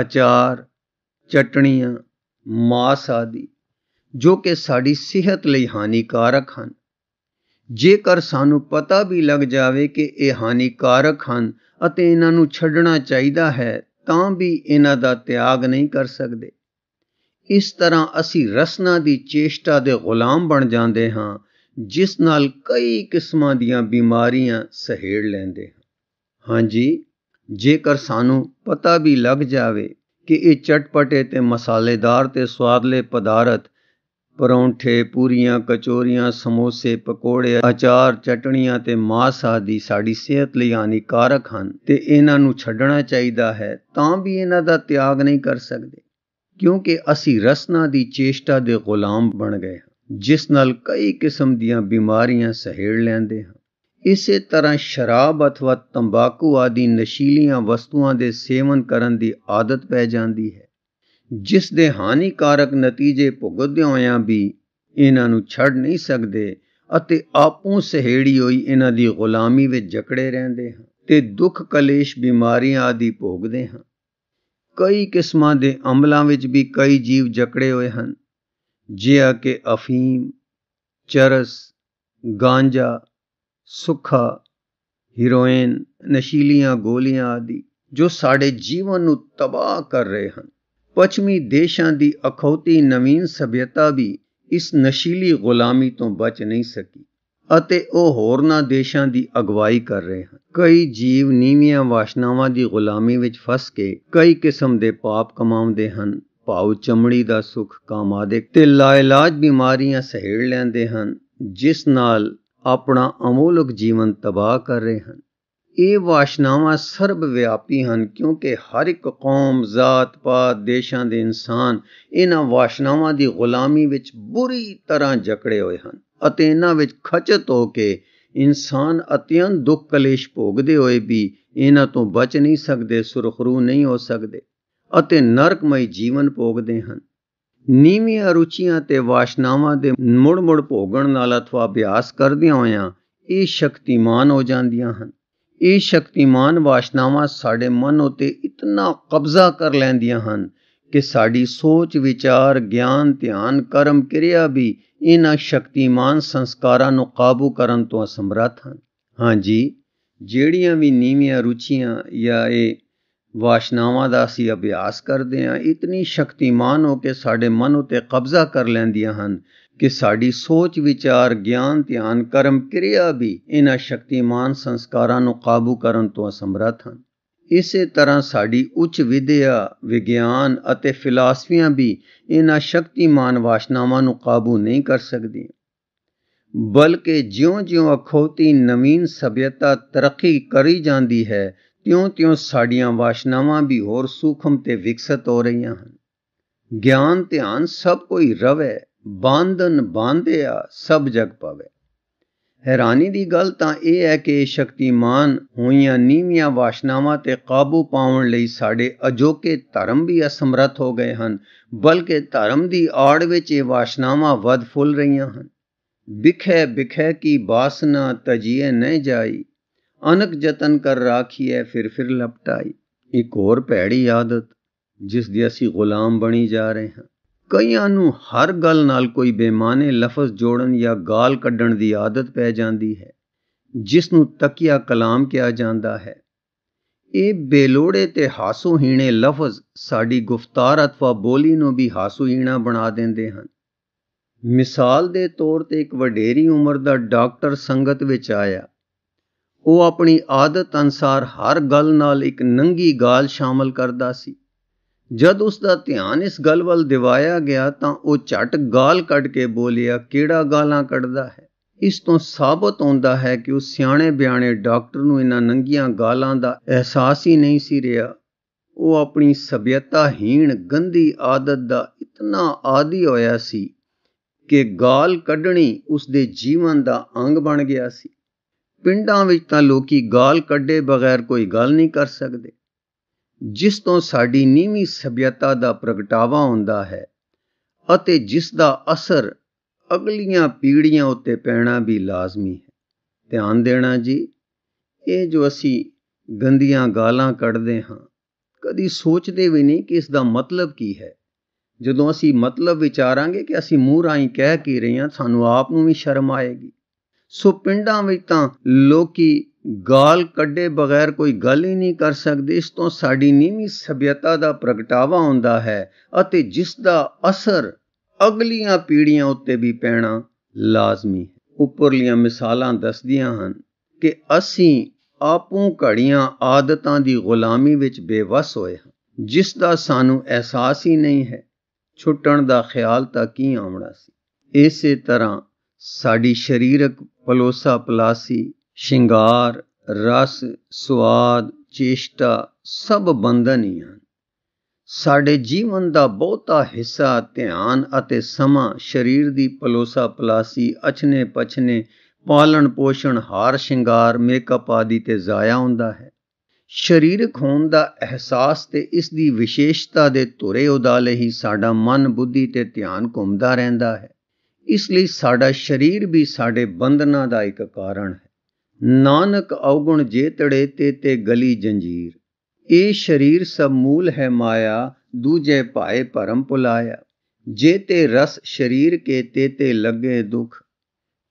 ਅਚਾਰ ਚਟਣੀਆਂ ਮਾਸ ਆਦਿ ਜੋ ਕਿ ਸਾਡੀ ਸਿਹਤ ਲਈ ਹਾਨੀਕਾਰਕ ਹਨ ਜੇਕਰ ਸਾਨੂੰ ਪਤਾ ਵੀ ਲੱਗ ਜਾਵੇ ਕਿ ਇਹ ਹਾਨੀਕਾਰਕ ਹਨ ਅਤੇ ਇਹਨਾਂ ਨੂੰ ਛੱਡਣਾ ਚਾਹੀਦਾ ਹੈ ਤਾਂ ਵੀ ਇਹਨਾਂ ਦਾ ਤਿਆਗ ਨਹੀਂ ਕਰ ਸਕਦੇ ਇਸ ਤਰ੍ਹਾਂ ਅਸੀਂ ਰਸਨਾ ਦੀ ਚੇਸ਼ਟਾ ਦੇ ਗੁਲਾਮ ਬਣ ਜਾਂਦੇ ਹਾਂ ਜਿਸ ਨਾਲ ਕਈ ਕਿਸਮਾਂ ਦੀਆਂ ਬਿਮਾਰੀਆਂ ਸਹੇੜ ਲੈਂਦੇ ਹਾਂ ਹਾਂਜੀ ਜੇਕਰ ਸਾਨੂੰ ਪਤਾ ਵੀ ਲੱਗ ਜਾਵੇ ਕਿ ਇਹ ਚਟਪਟੇ ਤੇ ਮਸਾਲੇਦਾਰ ਤੇ ਸਵਾਦਲੇ ਪਦਾਰਥ ਪਰੌਂਠੇ ਪੂਰੀਆਂ ਕਚੋਰੀਆਂ ਸਮੋਸੇ ਪਕੌੜੇ ਅਚਾਰ ਚਟਣੀਆਂ ਤੇ ਮਾਸ ਆਦਿ ਸਾਡੀ ਸਿਹਤ ਲਈ ਹਾਨੀਕਾਰਕ ਹਨ ਤੇ ਇਹਨਾਂ ਨੂੰ ਛੱਡਣਾ ਚਾਹੀਦਾ ਹੈ ਤਾਂ ਵੀ ਇਹਨਾਂ ਦਾ ਤਿਆਗ ਨਹੀਂ ਕਰ ਸਕਦੇ ਕਿਉਂਕਿ ਅਸੀਂ ਰਸਨਾ ਦੀ ਚੇਸ਼ਟਾ ਦੇ ਗੁਲਾਮ ਬਣ ਗਏ ਜਿਸ ਨਾਲ ਕਈ ਕਿਸਮ ਦੀਆਂ ਬਿਮਾਰੀਆਂ ਸਹਿੜ ਲੈਂਦੇ ਹਾਂ ਇਸੇ ਤਰ੍ਹਾਂ ਸ਼ਰਾਬ ਅਥਵਾ ਤੰਬਾਕੂ ਆਦਿ ਨਸ਼ੀਲੀਆਂ ਵਸਤੂਆਂ ਦੇ ਸੇਵਨ ਕਰਨ ਦੀ ਆਦਤ ਪੈ ਜਾਂਦੀ ਹੈ ਜਿਸ ਦੇ ਹਾਨੀਕਾਰਕ ਨਤੀਜੇ ਭੁਗਤਦੇ ਹੋਇਆਂ ਵੀ ਇਹਨਾਂ ਨੂੰ ਛੱਡ ਨਹੀਂ ਸਕਦੇ ਅਤੇ ਆਪੋਂ ਸਹਿੜੀ ਹੋਈ ਇਹਨਾਂ ਦੀ ਗੁਲਾਮੀ ਵਿੱਚ ਜਕੜੇ ਰਹਿੰਦੇ ਹਨ ਤੇ ਦੁੱਖ ਕਲੇਸ਼ ਬਿਮਾਰੀਆਂ ਆਦਿ ਭੋਗਦੇ ਹਨ ਕਈ ਕਿਸਮਾਂ ਦੇ ਅਮਲਾਂ ਵਿੱਚ ਵੀ ਕਈ ਜੀਵ ਜਕੜੇ ਹੋਏ ਹਨ ਜਿਹਾ ਕਿ ਅਫੀਮ ਚਰਸ ਗਾਂਜਾ ਸੁੱਖਾ ਹੀਰੋਇਨ ਨਸ਼ੀਲੀਆਂ ਗੋਲੀਆਂ ਆਦਿ ਜੋ ਸਾਡੇ ਜੀਵਨ ਨੂੰ ਤਬਾਹ ਕਰ ਰਹੇ ਹਨ ਪੱਛਮੀ ਦੇਸ਼ਾਂ ਦੀ ਅਖੌਤੀ ਨਵੀਨ ਸਭਿਅਤਾ ਵੀ ਇਸ ਨਸ਼ੀਲੀ ਗੁਲਾਮੀ ਤੋਂ ਬਚ ਨਹੀਂ ਸਕੀ ਅਤੇ ਉਹ ਹੋਰਨਾਂ ਦੇਸ਼ਾਂ ਦੀ ਅਗਵਾਈ ਕਰ ਰਹੇ ਹਨ ਕਈ ਜੀਵ ਨੀਵੀਆਂ ਵਾਸ਼ਨਾਵਾਂ ਦੀ ਗੁਲਾਮੀ ਵਿੱਚ ਫਸ ਕੇ ਕਈ ਕਿਸਮ ਦੇ ਪਾਪ ਕਮਾਉਂਦੇ ਹਨ ਭਾਉ ਚਮੜੀ ਦਾ ਸੁਖ ਕਾਮਾ ਦੇ ਤੇ ਲਾਇਲਾਜ ਬਿਮਾਰੀਆਂ ਸਹਿੜ ਲੈਂਦੇ ਹਨ ਜਿਸ ਨਾਲ ਆਪਣਾ ਅਮੋਲਕ ਜੀਵਨ ਤਬਾਹ ਕਰ ਰਹੇ ਹਨ ਇਹ ਵਾਸ਼ਨਾਵਾਂ ਸਰਬ ਵਿਆਪੀ ਹਨ ਕਿਉਂਕਿ ਹਰ ਇੱਕ ਕੌਮ ਜ਼ਾਤ ਪਾਤ ਦੇਸ਼ਾਂ ਦੇ ਇਨਸਾਨ ਇਹਨਾਂ ਵਾਸ਼ਨਾਵਾਂ ਦੀ ਗੁਲਾਮੀ ਵਿੱਚ ਬੁਰੀ ਤਰ੍ਹਾਂ ਜਕੜੇ ਹੋਏ ਹਨ ਅਤੇ ਇਹਨਾਂ ਵਿੱਚ ਖਚਤ ਹੋ ਕੇ ਇਨਸਾਨ ਅਤਿਅੰਤ ਦੁੱਖ ਕਲੇਸ਼ ਭੋਗਦੇ ਹੋਏ ਵੀ ਇਹਨਾਂ ਤੋਂ ਬਚ ਨਹੀਂ ਸਕਦੇ ਸੁਰਖਰੂ ਨਹੀਂ ਹੋ ਸਕਦੇ ਅਤੇ ਨਰਕਮਈ ਜੀਵਨ ਭੋਗਦੇ ਹਨ ਨੀਵੀਆਂ ਰੁਚੀਆਂ ਤੇ ਵਾਸ਼ਨਾਵਾਂ ਦੇ ਮੁੜ-ਮੁੜ ਭੋਗਣ ਨਾਲ ਅਥਵਾ ਅਭਿਆਸ ਕਰਦਿਆਂ ਹੋਇਆਂ ਇਹ ਸ਼ਕਤੀਮਾਨ ਹੋ ਜਾਂਦੀਆਂ ਹਨ ਇਹ ਸ਼ਕਤੀਮਾਨ ਵਾਸ਼ਨਾਵਾਂ ਸਾਡੇ ਮਨ ਉਤੇ ਇਤਨਾ ਕਬਜ਼ਾ ਕਰ ਲੈਂਦੀਆਂ ਹਨ ਕਿ ਸਾਡੀ ਸੋਚ ਵਿਚਾਰ ਗਿਆਨ ਧਿਆਨ ਕਰਮ ਕਿਰਿਆ ਵੀ ਇਹਨਾਂ ਸ਼ਕਤੀਮਾਨ ਸੰਸਕਾਰਾਂ ਨੂੰ ਕਾਬੂ ਕਰਨ ਤੋਂ ਅਸਮਰੱਥ ਹਨ ਹਾਂਜੀ ਜਿਹੜੀਆਂ ਵੀ ਨੀਵੀਆਂ ਰੁਚੀਆਂ ਜਾਂ ਇਹ ਵਾਸ਼ਨਾਵਾਂ ਦਾ ਅਸੀਂ ਅਭਿਆਸ ਕਰਦੇ ਹਾਂ ਇਤਨੀ ਸ਼ਕਤੀਮਾਨ ਹੋ ਕੇ ਸਾਡੇ ਮਨ ਉਤੇ ਕਬਜ਼ਾ ਕਰ ਲੈਂਦੀਆਂ ਹਨ ਕਿ ਸਾਡੀ ਸੋਚ ਵਿਚਾਰ ਗਿਆਨ ਧਿਆਨ ਕਰਮ ਕਿਰਿਆ ਵੀ ਇਹਨਾਂ ਸ਼ਕਤੀਮਾਨ ਸੰਸਕਾਰਾਂ ਨੂੰ ਕਾਬੂ ਕਰਨ ਤੋਂ ਅਸਮਰਥ ਹਨ ਇਸੇ ਤਰ੍ਹਾਂ ਸਾਡੀ ਉੱਚ ਵਿਦਿਆ ਵਿਗਿਆਨ ਅਤੇ ਫਿਲਾਸਫੀਆਂ ਵੀ ਇਹਨਾਂ ਸ਼ਕਤੀਮਾਨ ਵਾਸ਼ਨਾਵਾਂ ਨੂੰ ਕਾਬੂ ਨਹੀਂ ਕਰ ਸਕਦੀਆਂ ਬਲਕਿ ਜਿਉਂ-ਜਿਉਂ ਅਖੌਤੀ ਨਵੀਨ ਸਭਿਅਤਾ ਤਰੱਕੀ ਕਰੀ ਜਾਂਦੀ ਹੈ ਤਿਉਂ-ਤਿਉਂ ਸਾਡੀਆਂ ਵਾਸ਼ਨਾਵਾਂ ਵੀ ਹੋਰ ਸੂਖਮ ਤੇ ਵਿਕਸਤ ਹੋ ਰਹੀਆਂ ਹਨ ਗਿਆਨ ਧਿਆਨ ਸਭ ਕੋਈ ਰਵੇ ਬਾਂਧਨ ਬਾਂਧਿਆ ਸਭ ਜਗ ਪਵੇ ਹੈਰਾਨੀ ਦੀ ਗੱਲ ਤਾਂ ਇਹ ਹੈ ਕਿ ਸ਼ਕਤੀਮਾਨ ਹੋਈਆਂ ਨੀਵੀਆਂ ਵਾਸ਼ਨਾਵਾਂ ਤੇ ਕਾਬੂ ਪਾਉਣ ਲਈ ਸਾਡੇ ਅਜੋਕੇ ਧਰਮ ਵੀ ਅਸਮਰਥ ਹੋ ਗਏ ਹਨ ਬਲਕਿ ਧਰਮ ਦੀ ਆੜ ਵਿੱਚ ਇਹ ਵਾਸ਼ਨਾਵਾਂ ਵੱਧ ਫੁੱਲ ਰਹੀਆਂ ਹਨ ਵਿਖੇ ਵਿਖੇ ਕੀ ਬਾਸਨਾ ਤਜੀਏ ਨਹੀਂ ਜਾਈ ਅਨਕ ਯਤਨ ਕਰ ਰਾਖੀਐ ਫਿਰ ਫਿਰ ਲਪਟਾਈ ਇੱਕ ਹੋਰ ਭੈੜੀ ਆਦਤ ਜਿਸ ਦੀ ਅਸੀਂ ਗੁਲਾਮ ਬਣੀ ਜਾ ਰਹੇ ਹਾਂ ਕਈਆਂ ਨੂੰ ਹਰ ਗੱਲ ਨਾਲ ਕੋਈ ਬੇਮਾਨੇ ਲਫ਼ਜ਼ ਜੋੜਨ ਜਾਂ ਗਾਲ ਕੱਢਣ ਦੀ ਆਦਤ ਪੈ ਜਾਂਦੀ ਹੈ ਜਿਸ ਨੂੰ ਤਕੀਆ ਕਲਾਮ ਕਿਹਾ ਜਾਂਦਾ ਹੈ ਇਹ ਬੇਲੋੜੇ ਤੇ ਹਾਸੋਹੀਣੇ ਲਫ਼ਜ਼ ਸਾਡੀ ਗੁਫ਼ਤਾਰ ਅਥਵਾ ਬੋਲੀ ਨੂੰ ਵੀ ਹਾਸੋਹੀਣਾ ਬਣਾ ਦਿੰਦੇ ਹਨ ਮਿਸਾਲ ਦੇ ਤੌਰ ਤੇ ਇੱਕ ਵਡੇਰੀ ਉਮਰ ਦਾ ਡਾਕਟਰ ਸੰਗਤ ਵਿੱਚ ਆਇਆ ਉਹ ਆਪਣੀ ਆਦਤ ਅਨਸਾਰ ਹਰ ਗੱਲ ਨਾਲ ਇੱਕ ਨੰਗੀ ਗਾਲ ਸ਼ਾਮਲ ਕਰਦਾ ਸੀ ਜਦ ਉਸ ਦਾ ਧਿਆਨ ਇਸ ਗੱਲ ਵੱਲ ਦਿਵਾਇਆ ਗਿਆ ਤਾਂ ਉਹ ਝਟ ਗਾਲ ਕੱਢ ਕੇ ਬੋਲਿਆ ਕਿਹੜਾ ਗਾਲਾਂ ਕੱਢਦਾ ਹੈ ਇਸ ਤੋਂ ਸਾਬਤ ਹੁੰਦਾ ਹੈ ਕਿ ਉਸ ਸਿਆਣੇ ਬਿਆਣੇ ਡਾਕਟਰ ਨੂੰ ਇਹਨਾਂ ਨੰਗੀਆਂ ਗਾਲਾਂ ਦਾ ਅਹਿਸਾਸ ਹੀ ਨਹੀਂ ਸੀ ਰਿਹਾ ਉਹ ਆਪਣੀ ਸਭਿਅਤਾਹੀਣ ਗੰਦੀ ਆਦਤ ਦਾ ਇਤਨਾ ਆਦੀ ਹੋਇਆ ਸੀ ਕਿ ਗਾਲ ਕੱਢਣੀ ਉਸ ਦੇ ਜੀਵਨ ਦਾ ਅੰਗ ਬਣ ਗਿਆ ਸੀ ਪਿੰਡਾਂ ਵਿੱਚ ਤਾਂ ਲੋਕੀ ਗਾਲ ਕੱਢੇ ਬਗੈਰ ਕੋਈ ਗੱਲ ਨਹੀਂ ਕਰ ਸਕਦੇ ਜਿਸ ਤੋਂ ਸਾਡੀ ਨੀਵੀਂ ਸਭਿਅਤਾ ਦਾ ਪ੍ਰਗਟਾਵਾ ਹੁੰਦਾ ਹੈ ਅਤੇ ਜਿਸ ਦਾ ਅਸਰ ਅਗਲੀਆਂ ਪੀੜ੍ਹੀਆਂ ਉੱਤੇ ਪੈਣਾ ਵੀ ਲਾਜ਼ਮੀ ਹੈ ਧਿਆਨ ਦੇਣਾ ਜੀ ਇਹ ਜੋ ਅਸੀਂ ਗੰਦੀਆਂ ਗਾਲਾਂ ਕੱਢਦੇ ਹਾਂ ਕਦੀ ਸੋਚਦੇ ਵੀ ਨਹੀਂ ਕਿ ਇਸ ਦਾ ਮਤਲਬ ਕੀ ਹੈ ਜਦੋਂ ਅਸੀਂ ਮਤਲਬ ਵਿਚਾਰਾਂਗੇ ਕਿ ਅਸੀਂ ਮੂੰਹ ਰਾਈ ਕਹਿ ਕੀ ਰਹੇ ਹਾਂ ਸਾਨੂੰ ਆਪ ਨੂੰ ਵੀ ਸ਼ਰਮ ਆਏਗੀ ਸੋ ਪਿੰਡਾਂ ਵਿੱਚ ਤਾਂ ਲੋਕੀ ਗਾਲ ਕੱਢੇ ਬਗੈਰ ਕੋਈ ਗੱਲ ਹੀ ਨਹੀਂ ਕਰ ਸਕਦੇ ਇਸ ਤੋਂ ਸਾਡੀ ਨੀਵੀਂ ਸਭਿਅਤਾ ਦਾ ਪ੍ਰਗਟਾਵਾ ਹੁੰਦਾ ਹੈ ਅਤੇ ਜਿਸ ਦਾ ਅਸਰ ਅਗਲੀਆਂ ਪੀੜ੍ਹੀਆਂ ਉੱਤੇ ਵੀ ਪੈਣਾ ਲਾਜ਼ਮੀ ਹੈ ਉੱਪਰਲੀਆਂ ਮਿਸਾਲਾਂ ਦੱਸਦੀਆਂ ਹਨ ਕਿ ਅਸੀਂ ਆਪੋਂ ਘੜੀਆਂ ਆਦਤਾਂ ਦੀ ਗੁਲਾਮੀ ਵਿੱਚ ਬੇਵਸ ਹੋਏ ਹਾਂ ਜਿਸ ਦਾ ਸਾਨੂੰ ਅਹਿਸਾਸ ਹੀ ਨਹੀਂ ਹੈ ਛੁੱਟਣ ਦਾ ਖਿਆਲ ਤਾਂ ਕੀ ਆਉਣਾ ਸੀ ਇਸੇ ਤਰ੍ਹਾਂ ਸਾਡੀ ਸਰੀਰਕ ਪਲੋਸਾ ਪਲਾਸੀ ਸ਼ਿੰਗਾਰ ਰਸ ਸਵਾਦ ਚੇਸ਼ਟਾ ਸਭ ਬੰਧਨ ਹੀ ਹਨ ਸਾਡੇ ਜੀਵਨ ਦਾ ਬਹੁਤਾ ਹਿੱਸਾ ਧਿਆਨ ਅਤੇ ਸਮਾਂ ਸਰੀਰ ਦੀ ਪਲੋਸਾ ਪਲਾਸੀ ਅਛਨੇ ਪਛਨੇ ਪਾਲਣ ਪੋਸ਼ਣ ਹਾਰ ਸ਼ਿੰਗਾਰ ਮੇਕਅਪ ਆਦਿ ਤੇ ਜ਼ਾਇਆ ਹੁੰਦਾ ਹੈ ਸਰੀਰਕ ਹੋਣ ਦਾ ਅਹਿਸਾਸ ਤੇ ਇਸ ਦੀ ਵਿਸ਼ੇਸ਼ਤਾ ਦੇ ਧੁਰੇ ਉਦਾਲੇ ਹੀ ਸਾਡਾ ਮਨ ਬੁੱਧੀ ਤੇ ਧਿਆਨ ਘੁੰਮਦਾ ਰਹਿੰਦਾ ਹੈ ਇਸ ਲਈ ਸਾਡਾ ਸਰੀਰ ਵੀ ਸਾਡੇ ਬੰਧਨਾਂ ਦਾ ਇੱਕ ਕਾਰਨ ਹੈ ਨਾਨਕ ਔਗੁਣ ਜੇ ਤੜੇ ਤੇ ਤੇ ਗਲੀ ਜੰਜੀਰ ਇਹ ਸਰੀਰ ਸਭ ਮੂਲ ਹੈ ਮਾਇਆ ਦੂਜੇ ਭਾਏ ਭਰਮ ਪੁਲਾਇਆ ਜੇ ਤੇ ਰਸ ਸਰੀਰ ਕੇ ਤੇ ਤੇ ਲੱਗੇ ਦੁਖ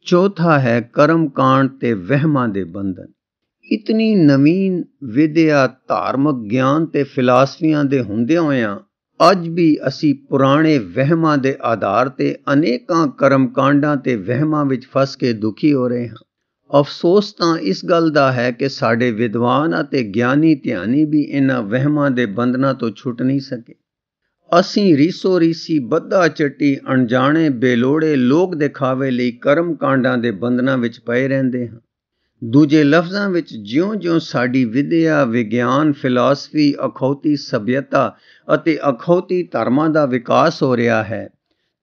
ਚੌਥਾ ਹੈ ਕਰਮ ਕਾਂਡ ਤੇ ਵਹਿਮਾਂ ਦੇ ਬੰਧਨ ਇਤਨੀ ਨਵੀਨ ਵਿਦਿਆ ਧਾਰਮਿਕ ਗਿਆਨ ਤੇ ਫਿਲਾਸਫੀਆਂ ਦੇ ਹੁੰਦੇ ਹੋਇਆਂ ਅੱਜ ਵੀ ਅਸੀਂ ਪੁਰਾਣੇ ਵਹਿਮਾਂ ਦੇ ਆਧਾਰ ਤੇ ਅਨੇਕਾਂ ਕਰਮ ਕਾਂਡਾਂ ਤੇ ਵਹਿਮਾਂ ਵਿੱਚ ਫਸ ਕੇ ਦੁਖੀ ਹੋ ਰਹੇ ਹਾਂ ਅਫਸੋਸ ਤਾਂ ਇਸ ਗੱਲ ਦਾ ਹੈ ਕਿ ਸਾਡੇ ਵਿਦਵਾਨ ਅਤੇ ਗਿਆਨੀ ਧਿਆਨੀ ਵੀ ਇਹਨਾਂ ਵਹਿਮਾਂ ਦੇ ਬੰਧਨਾਂ ਤੋਂ ਛੁੱਟ ਨਹੀਂ ਸਕੇ ਅਸੀਂ ਰੀਸੋ ਰੀਸੀ ਬੱਧਾ ਚੱਟੀ ਅਣਜਾਣੇ ਬੇਲੋੜੇ ਲੋਕ ਦਿਖਾਵੇ ਲਈ ਕਰਮ ਕਾਂਡਾਂ ਦੇ ਬੰਧਨਾਂ ਵਿੱਚ ਪਏ ਰਹਿੰਦੇ ਹਾਂ ਦੂਜੇ ਲਫ਼ਜ਼ਾਂ ਵਿੱਚ ਜਿਉਂ-ਜਿਉਂ ਸਾਡੀ ਵਿਦਿਆ, ਵਿਗਿਆਨ, ਫਿਲਾਸਫੀ, ਅਖੌਤੀ ਸਭਿਅਤਾ ਅਤੇ ਅਖੌਤੀ ਧਰਮਾਂ ਦਾ ਵਿਕਾਸ ਹੋ ਰਿਹਾ ਹੈ,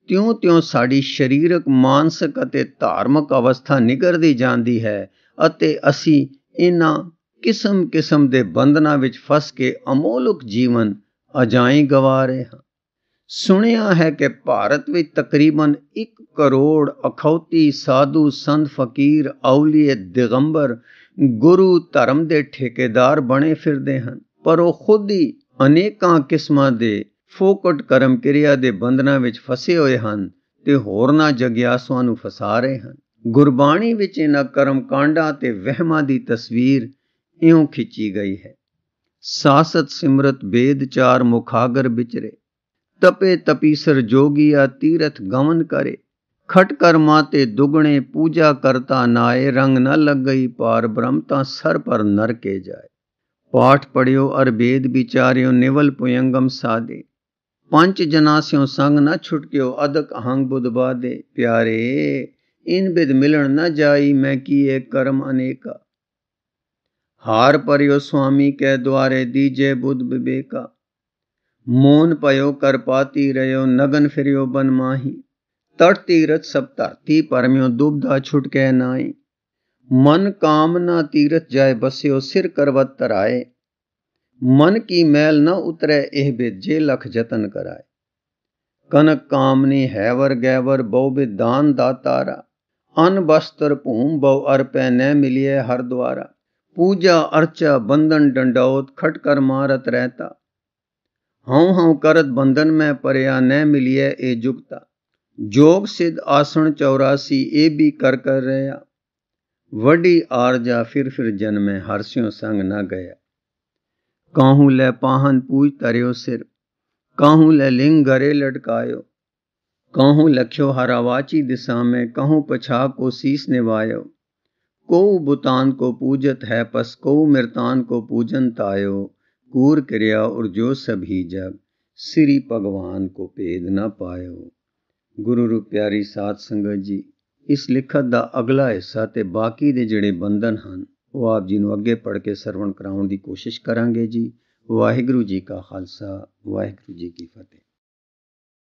ਤਿਉਂ-ਤਿਉਂ ਸਾਡੀ ਸਰੀਰਕ, ਮਾਨਸਿਕ ਅਤੇ ਧਾਰਮਿਕ ਅਵਸਥਾ ਨਿਗਰਦੀ ਜਾਂਦੀ ਹੈ ਅਤੇ ਅਸੀਂ ਇਹਨਾਂ ਕਿਸਮ-ਕਿਸਮ ਦੇ ਬੰਧਨਾਂ ਵਿੱਚ ਫਸ ਕੇ ਅਮੋਲਕ ਜੀਵਨ ਅਜਾਈ ਗਵਾ ਰਹੇ ਹਾਂ। ਸੁਣਿਆ ਹੈ ਕਿ ਭਾਰਤ ਵਿੱਚ ਤਕਰੀਬਨ 1 ਕਰੋੜ ਅਖੌਤੀ ਸਾਧੂ ਸੰਤ ਫਕੀਰ ਔਲੀਏ ਦਿਗੰਬਰ ਗੁਰੂ ਧਰਮ ਦੇ ਠੇਕੇਦਾਰ ਬਣੇ ਫਿਰਦੇ ਹਨ ਪਰ ਉਹ ਖੁਦ ਹੀ ਅਨੇਕਾਂ ਕਿਸਮਾਂ ਦੇ ਫੋਕਟ ਕਰਮ ਕਿਰਿਆ ਦੇ ਬੰਧਨਾਂ ਵਿੱਚ ਫਸੇ ਹੋਏ ਹਨ ਤੇ ਹੋਰਨਾਂ ਜਗਿਆਸਵਾਂ ਨੂੰ ਫਸਾ ਰਹੇ ਹਨ ਗੁਰਬਾਣੀ ਵਿੱਚ ਇਹਨਾਂ ਕਰਮ ਕਾਂਡਾਂ ਤੇ ਵਹਿਮਾਂ ਦੀ ਤਸਵੀਰ ਇਉਂ ਖਿੱਚੀ ਗਈ ਹੈ ਸਾਸਤ ਸਿਮਰਤ ਬੇਦ ਚਾਰ ਮੁਖਾਗਰ ਵਿਚਰੇ तपे तपीसर जोगिया तीर्थ गमन करे खटकर माते दुगणे पूजा करता नाए रंग न लग गई पार ब्रह्मता सर पर नर के जाए पाठ पढ़ियो अर वेद विचार्यो निवल पुयंगम सादे पंच जनास्यो संग न छुटक्यो अदक अहंग बुधबा दे प्यारे इन बिद मिलन न जाई मैं किए कर्म अनेका हार पर्यो स्वामी के द्वारे दीजे बुद्ध विवेका ਮੋਨ ਪਇਓ ਕਰ ਪਾਤੀ ਰਿਓ ਨਗਨ ਫਿਰਿਓ ਬਨ ਮਾਹੀ ਤੜ ਤੀਰਤ ਸਭ ਧਰਤੀ ਪਰਮਿਓ ਦੁਬਦਾ ਛੁਟਕੇ ਨਾਈ ਮਨ ਕਾਮਨਾ ਤੀਰਤ ਜਾਏ ਬਸਿਓ ਸਿਰ ਕਰਵਤ ਤਰਾਏ ਮਨ ਕੀ ਮੈਲ ਨ ਉਤਰੈ ਇਹ ਬੇਜੇ ਲਖ ਜਤਨ ਕਰਾਏ ਕਨਕ ਕਾਮਨੀ ਗੈ ਵਰ ਬਹੁ ਬਿਦਾਨ ਦਾਤਾਰਾ ਅਨ ਬਸਤਰ ਭੂਮ ਬਹੁ ਅਰਪੈ ਨੈ ਮਿਲਿਏ ਹਰ ਦੁਆਰਾ ਪੂਜਾ ਅਰਚਾ ਬੰਦਨ ਡੰਡੌਤ ਖਟ ਕਰ ਮਾਰਤ ਰਹਤਾ हऊँ हऊँ करत बंधन में परया न मिलिए ए जुगता जोग सिद्ध आसन चौरासी ए भी कर कर रहा वडी आर जा फिर फिर जन में हरस्यों संग न गया काहू ले पाहन पूज तरयो सिर काहू ले लिंग गरे लटकायो कहूँ लख्यो हरावाची दिशा में कहूँ पछा को शीस निवायो को बुतान को पूजत है पस को मृतान को पूजन तायो ਕੂਰ ਕਰਿਆ ਔਰ ਜੋ ਸਭੀ ਜਗ ਸ੍ਰੀ ਭਗਵਾਨ ਕੋ ਭੇਦ ਨਾ ਪਾਇਓ ਗੁਰੂ ਰੂਪ ਪਿਆਰੀ ਸਾਧ ਸੰਗਤ ਜੀ ਇਸ ਲਿਖਤ ਦਾ ਅਗਲਾ ਹਿੱਸਾ ਤੇ ਬਾਕੀ ਦੇ ਜਿਹੜੇ ਬੰਧਨ ਹਨ ਉਹ ਆਪ ਜੀ ਨੂੰ ਅੱਗੇ ਪੜ੍ਹ ਕੇ ਸਰਵਣ ਕਰਾਉਣ ਦੀ ਕੋਸ਼ਿਸ਼ ਕਰਾਂਗੇ ਜੀ ਵਾਹਿਗੁਰੂ ਜੀ ਕਾ ਖਾਲਸਾ ਵਾਹਿਗੁਰੂ ਜੀ ਕੀ ਫਤਿਹ